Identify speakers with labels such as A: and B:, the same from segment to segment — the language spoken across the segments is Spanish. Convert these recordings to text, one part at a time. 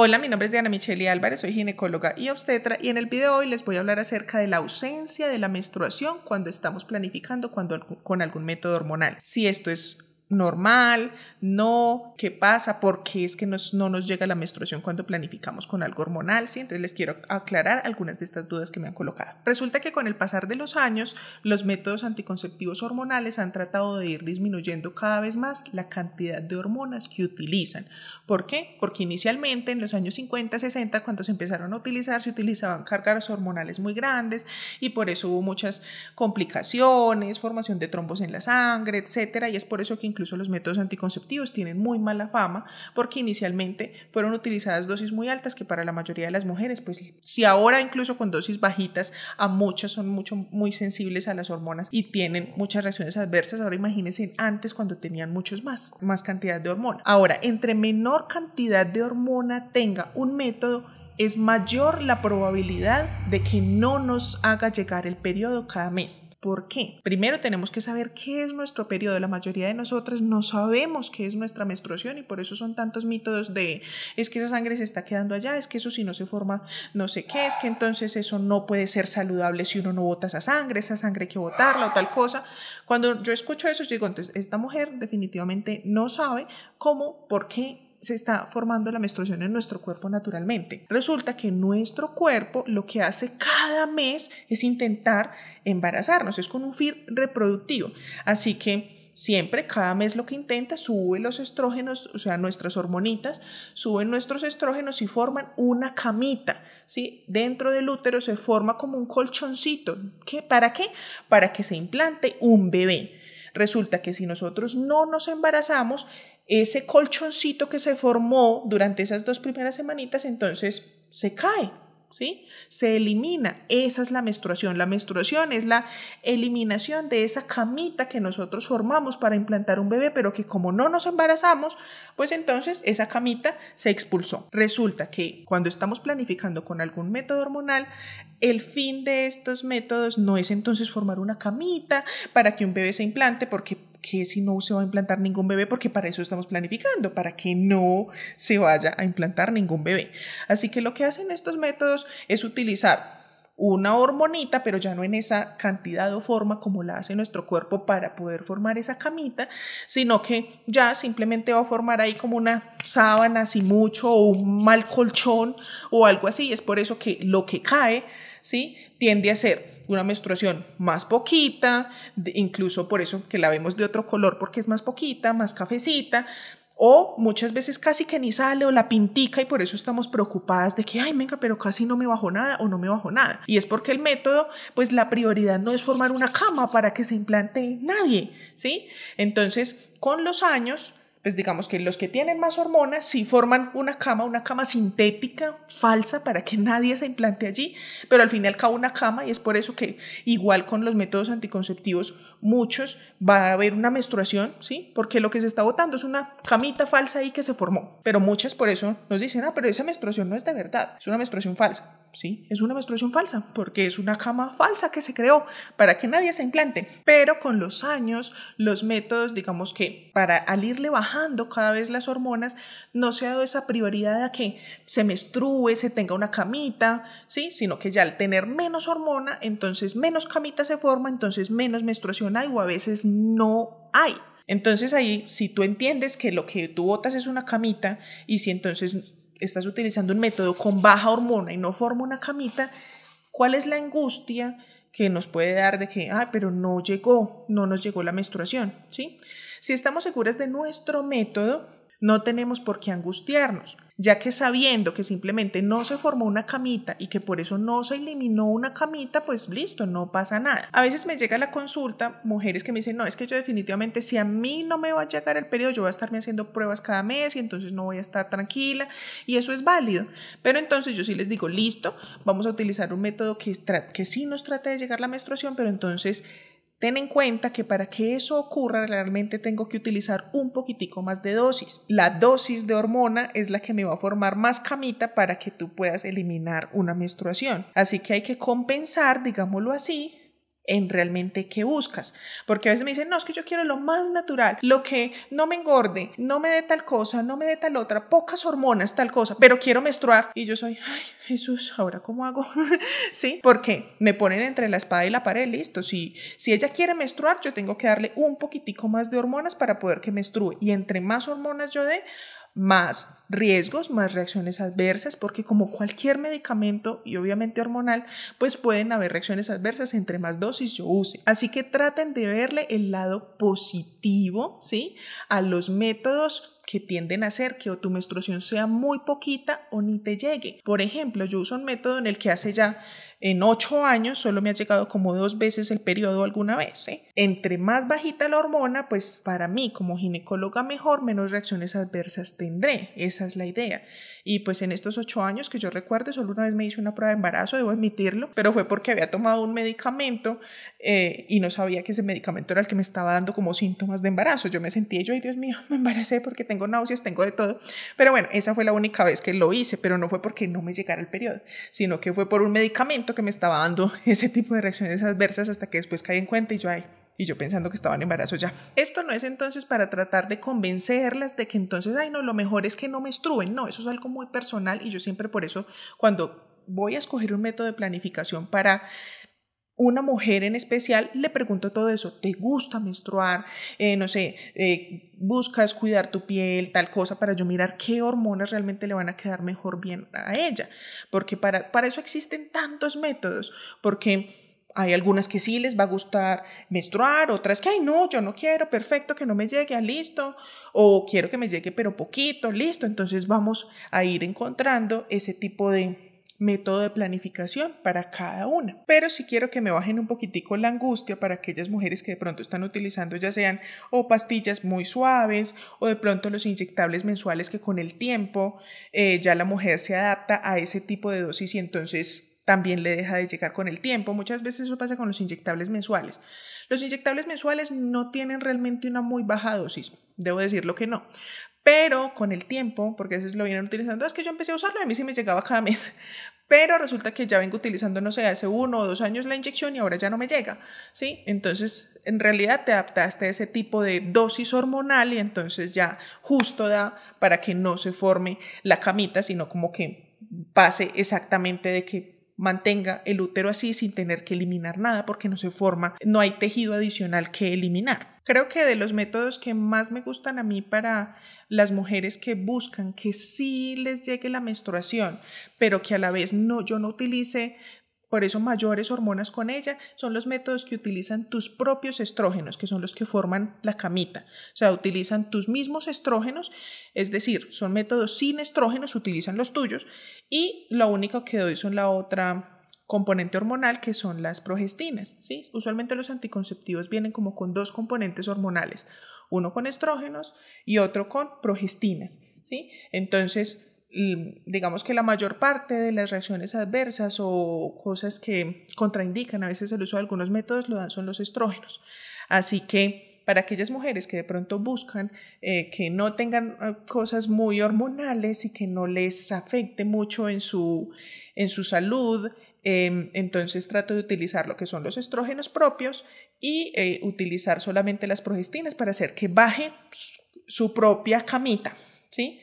A: Hola, mi nombre es Diana Micheli Álvarez, soy ginecóloga y obstetra y en el video de hoy les voy a hablar acerca de la ausencia de la menstruación cuando estamos planificando con algún método hormonal. Si esto es normal, no, qué pasa, por qué es que no nos llega la menstruación cuando planificamos con algo hormonal, ¿sí? Entonces les quiero aclarar algunas de estas dudas que me han colocado. Resulta que con el pasar de los años, los métodos anticonceptivos hormonales han tratado de ir disminuyendo cada vez más la cantidad de hormonas que utilizan. ¿Por qué? Porque inicialmente en los años 50, 60, cuando se empezaron a utilizar, se utilizaban cargas hormonales muy grandes y por eso hubo muchas complicaciones, formación de trombos en la sangre, etcétera, y es por eso que incluso los métodos anticonceptivos tienen muy mala fama porque inicialmente fueron utilizadas dosis muy altas que para la mayoría de las mujeres, pues si ahora incluso con dosis bajitas a muchas son mucho muy sensibles a las hormonas y tienen muchas reacciones adversas, ahora imagínense antes cuando tenían muchos más, más cantidad de hormona. Ahora, entre menor cantidad de hormona tenga un método es mayor la probabilidad de que no nos haga llegar el periodo cada mes. ¿Por qué? Primero tenemos que saber qué es nuestro periodo. La mayoría de nosotras no sabemos qué es nuestra menstruación y por eso son tantos mitos de es que esa sangre se está quedando allá, es que eso si no se forma no sé qué, es que entonces eso no puede ser saludable si uno no bota esa sangre, esa sangre hay que botarla o tal cosa. Cuando yo escucho eso, digo, entonces esta mujer definitivamente no sabe cómo, por qué se está formando la menstruación en nuestro cuerpo naturalmente. Resulta que nuestro cuerpo lo que hace cada mes es intentar embarazarnos, es con un fin reproductivo. Así que siempre, cada mes lo que intenta, sube los estrógenos, o sea, nuestras hormonitas, suben nuestros estrógenos y forman una camita, ¿sí? Dentro del útero se forma como un colchoncito. ¿Qué? ¿Para qué? Para que se implante un bebé. Resulta que si nosotros no nos embarazamos, ese colchoncito que se formó durante esas dos primeras semanitas, entonces se cae, ¿sí? Se elimina. Esa es la menstruación. La menstruación es la eliminación de esa camita que nosotros formamos para implantar un bebé, pero que como no nos embarazamos, pues entonces esa camita se expulsó. Resulta que cuando estamos planificando con algún método hormonal, el fin de estos métodos no es entonces formar una camita para que un bebé se implante, porque que si no se va a implantar ningún bebé? Porque para eso estamos planificando, para que no se vaya a implantar ningún bebé. Así que lo que hacen estos métodos es utilizar una hormonita, pero ya no en esa cantidad o forma como la hace nuestro cuerpo para poder formar esa camita, sino que ya simplemente va a formar ahí como una sábana, así mucho, o un mal colchón o algo así. Es por eso que lo que cae, ¿sí? Tiende a ser una menstruación más poquita, incluso por eso que la vemos de otro color porque es más poquita, más cafecita, o muchas veces casi que ni sale o la pintica y por eso estamos preocupadas de que, ay, venga, pero casi no me bajó nada o no me bajó nada. Y es porque el método, pues la prioridad no es formar una cama para que se implante nadie, ¿sí? Entonces, con los años, pues digamos que los que tienen más hormonas sí forman una cama, una cama sintética, falsa, para que nadie se implante allí, pero al fin y al cabo una cama y es por eso que igual con los métodos anticonceptivos muchos va a haber una menstruación, ¿sí? Porque lo que se está botando es una camita falsa ahí que se formó, pero muchas por eso nos dicen, ah, pero esa menstruación no es de verdad, es una menstruación falsa. ¿sí? Es una menstruación falsa, porque es una cama falsa que se creó para que nadie se implante. Pero con los años, los métodos, digamos que para al irle bajando cada vez las hormonas, no se ha dado esa prioridad a que se menstrue, se tenga una camita, ¿sí? Sino que ya al tener menos hormona, entonces menos camita se forma, entonces menos menstruación hay o a veces no hay. Entonces ahí, si tú entiendes que lo que tú botas es una camita y si entonces estás utilizando un método con baja hormona y no forma una camita, ¿cuál es la angustia que nos puede dar de que, ah, pero no llegó, no nos llegó la menstruación? ¿sí? Si estamos seguras de nuestro método, no tenemos por qué angustiarnos, ya que sabiendo que simplemente no se formó una camita y que por eso no se eliminó una camita, pues listo, no pasa nada. A veces me llega la consulta mujeres que me dicen, no, es que yo definitivamente si a mí no me va a llegar el periodo, yo voy a estarme haciendo pruebas cada mes y entonces no voy a estar tranquila y eso es válido. Pero entonces yo sí les digo, listo, vamos a utilizar un método que, que sí nos trata de llegar la menstruación, pero entonces Ten en cuenta que para que eso ocurra realmente tengo que utilizar un poquitico más de dosis. La dosis de hormona es la que me va a formar más camita para que tú puedas eliminar una menstruación. Así que hay que compensar, digámoslo así, en realmente qué buscas. Porque a veces me dicen, no, es que yo quiero lo más natural, lo que no me engorde, no me dé tal cosa, no me dé tal otra, pocas hormonas, tal cosa, pero quiero menstruar. Y yo soy, ay, Jesús, ¿ahora cómo hago? sí, porque me ponen entre la espada y la pared, listo. Si, si ella quiere menstruar, yo tengo que darle un poquitico más de hormonas para poder que menstrue. Y entre más hormonas yo dé, más riesgos, más reacciones adversas, porque como cualquier medicamento y obviamente hormonal, pues pueden haber reacciones adversas entre más dosis yo use. Así que traten de verle el lado positivo, ¿sí? A los métodos que tienden a hacer que tu menstruación sea muy poquita o ni te llegue. Por ejemplo, yo uso un método en el que hace ya en ocho años solo me ha llegado como dos veces el periodo alguna vez. ¿eh? Entre más bajita la hormona, pues para mí como ginecóloga mejor, menos reacciones adversas tendré. Esa es la idea. Y pues en estos ocho años que yo recuerdo, solo una vez me hice una prueba de embarazo, debo admitirlo, pero fue porque había tomado un medicamento eh, y no sabía que ese medicamento era el que me estaba dando como síntomas de embarazo. Yo me sentí, yo, ay Dios mío, me embaracé porque tengo náuseas, tengo de todo. Pero bueno, esa fue la única vez que lo hice, pero no fue porque no me llegara el periodo, sino que fue por un medicamento que me estaba dando ese tipo de reacciones adversas hasta que después caí en cuenta y yo, ay, y yo pensando que estaba en embarazo ya. Esto no es entonces para tratar de convencerlas de que entonces, ay, no, lo mejor es que no menstruen. No, eso es algo muy personal y yo siempre por eso cuando voy a escoger un método de planificación para una mujer en especial, le pregunto todo eso, ¿te gusta menstruar? Eh, no sé, eh, buscas cuidar tu piel, tal cosa, para yo mirar qué hormonas realmente le van a quedar mejor bien a ella, porque para, para eso existen tantos métodos, porque hay algunas que sí les va a gustar menstruar, otras que, ay, no, yo no quiero, perfecto, que no me llegue, ah, listo, o quiero que me llegue, pero poquito, listo. Entonces vamos a ir encontrando ese tipo de método de planificación para cada una. Pero sí quiero que me bajen un poquitico la angustia para aquellas mujeres que de pronto están utilizando ya sean o pastillas muy suaves o de pronto los inyectables mensuales que con el tiempo eh, ya la mujer se adapta a ese tipo de dosis y entonces también le deja de llegar con el tiempo. Muchas veces eso pasa con los inyectables mensuales. Los inyectables mensuales no tienen realmente una muy baja dosis, debo decirlo que no. Pero con el tiempo, porque eso lo vienen utilizando, ah, es que yo empecé a usarlo y a mí sí me llegaba cada mes. Pero resulta que ya vengo utilizando, no sé, hace uno o dos años la inyección y ahora ya no me llega, ¿sí? Entonces, en realidad te adaptaste a ese tipo de dosis hormonal y entonces ya justo da para que no se forme la camita, sino como que pase exactamente de que mantenga el útero así sin tener que eliminar nada porque no se forma, no hay tejido adicional que eliminar. Creo que de los métodos que más me gustan a mí para las mujeres que buscan que sí les llegue la menstruación, pero que a la vez no yo no utilice por eso mayores hormonas con ella son los métodos que utilizan tus propios estrógenos, que son los que forman la camita. O sea, utilizan tus mismos estrógenos, es decir, son métodos sin estrógenos, utilizan los tuyos y lo único que doy son la otra componente hormonal que son las progestinas. ¿sí? Usualmente los anticonceptivos vienen como con dos componentes hormonales, uno con estrógenos y otro con progestinas. ¿sí? Entonces, digamos que la mayor parte de las reacciones adversas o cosas que contraindican a veces el uso de algunos métodos lo dan son los estrógenos. Así que para aquellas mujeres que de pronto buscan eh, que no tengan eh, cosas muy hormonales y que no les afecte mucho en su, en su salud, em, entonces trato de utilizar lo que son los estrógenos propios y eh, utilizar solamente las progestinas para hacer que baje su propia camita, ¿sí?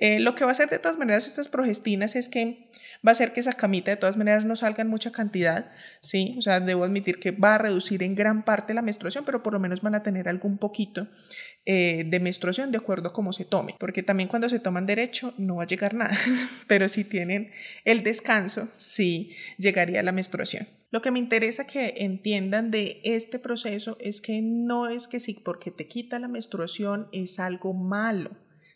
A: Eh, lo que va a hacer de todas maneras estas progestinas es que va a hacer que esa camita de todas maneras no salga en mucha cantidad, ¿sí? O sea, debo admitir que va a reducir en gran parte la menstruación, pero por lo menos van a tener algún poquito eh, de menstruación de acuerdo a cómo se tome, porque también cuando se toman derecho no va a llegar nada, pero si tienen el descanso, sí llegaría la menstruación. Lo que me interesa que entiendan de este proceso es que no es que sí, porque te quita la menstruación es algo malo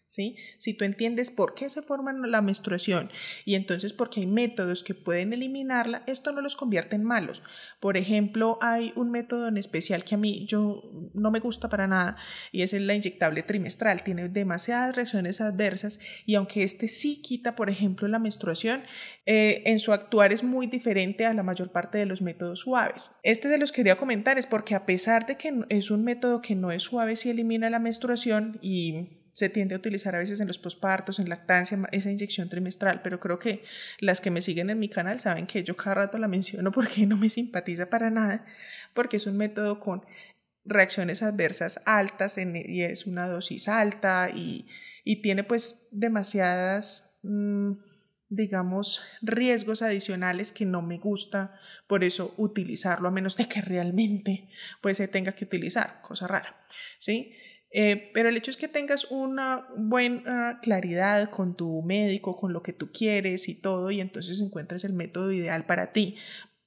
A: si tú entiendes por qué se forma la menstruación y entonces porque hay métodos que pueden eliminarla, esto no los convierte en malos. Por ejemplo, hay un método en especial que a mí yo no me gusta para nada y es la inyectable trimestral. Tiene demasiadas reacciones adversas y aunque este sí quita, por ejemplo, la menstruación, eh, en su actuar es muy diferente a la mayor parte de los métodos suaves. Este se los quería comentar es porque a pesar de que es un método que no es suave si elimina la menstruación y se tiende a utilizar a veces en los pospartos, en lactancia, esa inyección trimestral, pero creo que las que me siguen en mi canal saben que yo cada rato la menciono porque no me simpatiza para nada, porque es un método con reacciones adversas altas y es una dosis alta y, tiene pues demasiadas... Mm, digamos, riesgos adicionales que no me gusta, por eso utilizarlo, a menos de que realmente pues se tenga que utilizar, cosa rara, ¿sí? Eh, pero el hecho es que tengas una buena claridad con tu médico, con lo que tú quieres y todo, y entonces encuentres el método ideal para ti.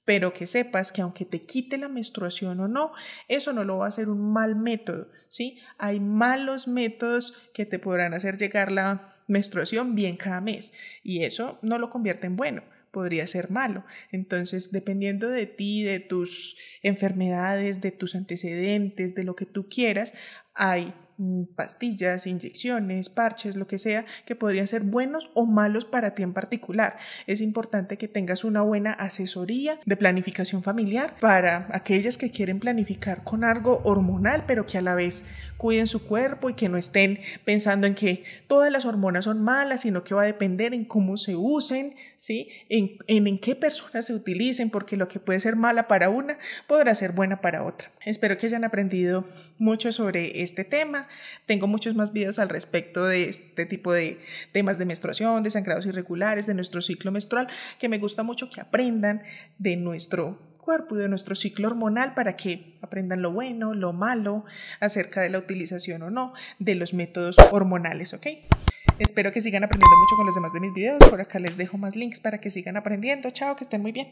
A: Pero que sepas que aunque te quite la menstruación o no, eso no lo va a ser un mal método, ¿sí? Hay malos métodos que te podrán hacer llegar la menstruación bien cada mes y eso no lo convierte en bueno podría ser malo. Entonces, dependiendo de ti, de tus enfermedades, de tus antecedentes, de lo que tú quieras, hay Mm, pastillas, inyecciones, parches, lo que sea, que podrían ser buenos o malos para ti en particular. Es importante que tengas una buena asesoría de planificación familiar para aquellas que quieren planificar con algo hormonal, pero que a la vez cuiden su cuerpo y que no estén pensando en que todas las hormonas son malas, sino que va a depender en cómo se usen, ¿sí? en, en, en qué personas se utilicen, porque lo que puede ser mala para una podrá ser buena para otra. Espero que hayan aprendido mucho sobre este tema Tengo muchos más videos al respecto de este tipo de temas de menstruación, de sangrados irregulares, de nuestro ciclo menstrual, que me gusta mucho que aprendan de nuestro cuerpo y de nuestro ciclo hormonal para que aprendan lo bueno, lo malo, acerca de la utilización o no de los métodos hormonales, ¿ok? Espero que sigan aprendiendo mucho con los demás de mis videos. Por acá les dejo más links para que sigan aprendiendo. Chao, que estén muy bien.